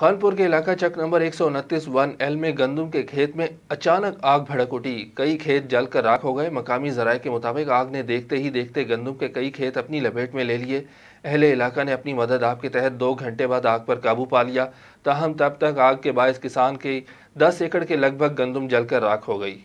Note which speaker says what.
Speaker 1: खानपुर के इलाका चक नंबर एक सौ वन एल में गंदम के खेत में अचानक आग भड़क उठी कई खेत जलकर राख हो गए मकामी जराये के मुताबिक आग ने देखते ही देखते गंदम के कई खेत अपनी लपेट में ले लिए अहले इलाका ने अपनी मदद आप के तहत दो घंटे बाद आग पर काबू पा लिया ताहम तब तक आग के बायस किसान के दस एकड़ के लगभग गंदम जलकर राख हो गई